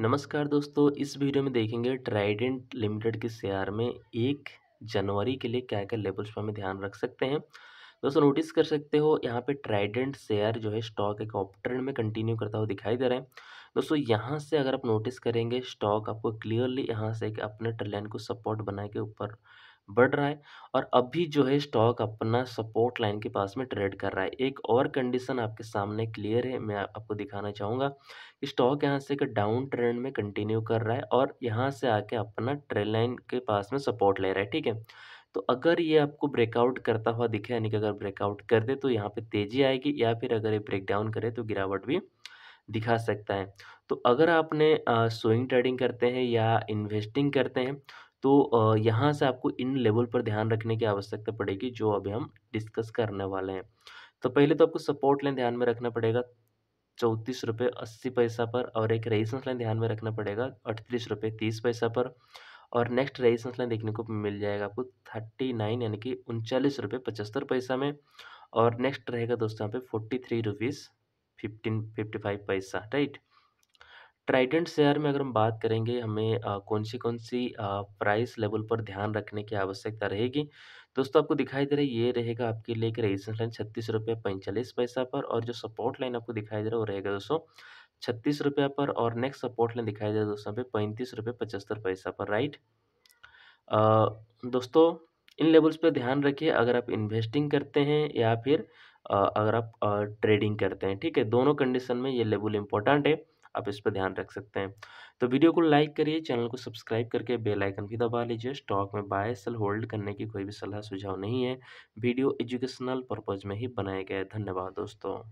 नमस्कार दोस्तों इस वीडियो में देखेंगे ट्राइडेंट लिमिटेड के शेयर में एक जनवरी के लिए क्या क्या लेवल्स पर हमें ध्यान रख सकते हैं दोस्तों नोटिस कर सकते हो यहाँ पे ट्राइडेंट शेयर जो है स्टॉक एक ऑप्ट्रेंड में कंटिन्यू करता हुआ दिखाई दे रहा है दोस्तों यहाँ से अगर आप नोटिस करेंगे स्टॉक आपको क्लियरली यहाँ से एक अपने ट्रेन को सपोर्ट बना के ऊपर बढ़ रहा है और अभी जो है स्टॉक अपना सपोर्ट लाइन के पास में ट्रेड कर रहा है एक और कंडीशन आपके सामने क्लियर है मैं आपको दिखाना चाहूँगा कि स्टॉक यहाँ से एक डाउन ट्रेंड में कंटिन्यू कर रहा है और यहाँ से आके अपना ट्रेड लाइन के पास में सपोर्ट ले रहा है ठीक है तो अगर ये आपको ब्रेकआउट करता हुआ दिखे यानी कि अगर ब्रेकआउट कर दे तो यहाँ पर तेज़ी आएगी या फिर अगर ये ब्रेकडाउन करे तो गिरावट भी दिखा सकता है तो अगर आपने स्विंग ट्रेडिंग करते हैं या इन्वेस्टिंग करते हैं तो यहाँ से आपको इन लेवल पर ध्यान रखने की आवश्यकता पड़ेगी जो अभी हम डिस्कस करने वाले हैं तो पहले तो आपको सपोर्ट लाइन ध्यान में रखना पड़ेगा चौंतीस रुपये अस्सी पैसा पर और एक रेजिस्टेंस लाइन ध्यान में रखना पड़ेगा अड़तीस रुपये तीस पैसा पर और नेक्स्ट रेजिस्टेंस लाइन देखने को मिल जाएगा आपको थर्टी नाइन यानी कि उनचालीस रुपये पचहत्तर पैसा में और नेक्स्ट रहेगा दोस्तों यहाँ पे forty three rupees fifteen fifty five पैसा राइट ट्राइडेंट शेयर में अगर हम बात करेंगे हमें कौन-सी-कौन सी प्राइस लेवल पर ध्यान रखने की आवश्यकता रहेगी। दोस्तों आपको दिखाई दे रहा है ये रहेगा आपके लिए एक रेजिस्टेंस लाइन छत्तीस रुपये पैंतालीस पैसा पर और जो सपोर्ट लाइन आपको दिखाई दे रहा है वो रहेगा दोस्तों छत्तीस रुपये पर और नेक्स्ट सपोर्ट लाइन दिखाई दे रहा है दोस्तों पैंतीस रुपये पचहत्तर पैसा पर राइट। दोस्तों इन लेवल्स पर ध्यान रखिए अगर आप इन्वेस्टिंग करते हैं या फिर अगर आप ट्रेडिंग करते हैं, ठीक है? दोनों कंडीशन में ये लेवल इम्पोर्टेंट है। आप इस पर ध्यान रख सकते हैं तो वीडियो को लाइक करिए चैनल को सब्सक्राइब करके बेल आइकन भी दबा लीजिए स्टॉक में बाय सेल होल्ड करने की कोई भी सलाह सुझाव नहीं है वीडियो एजुकेशनल पर्पज़ में ही बनाया गया है धन्यवाद दोस्तों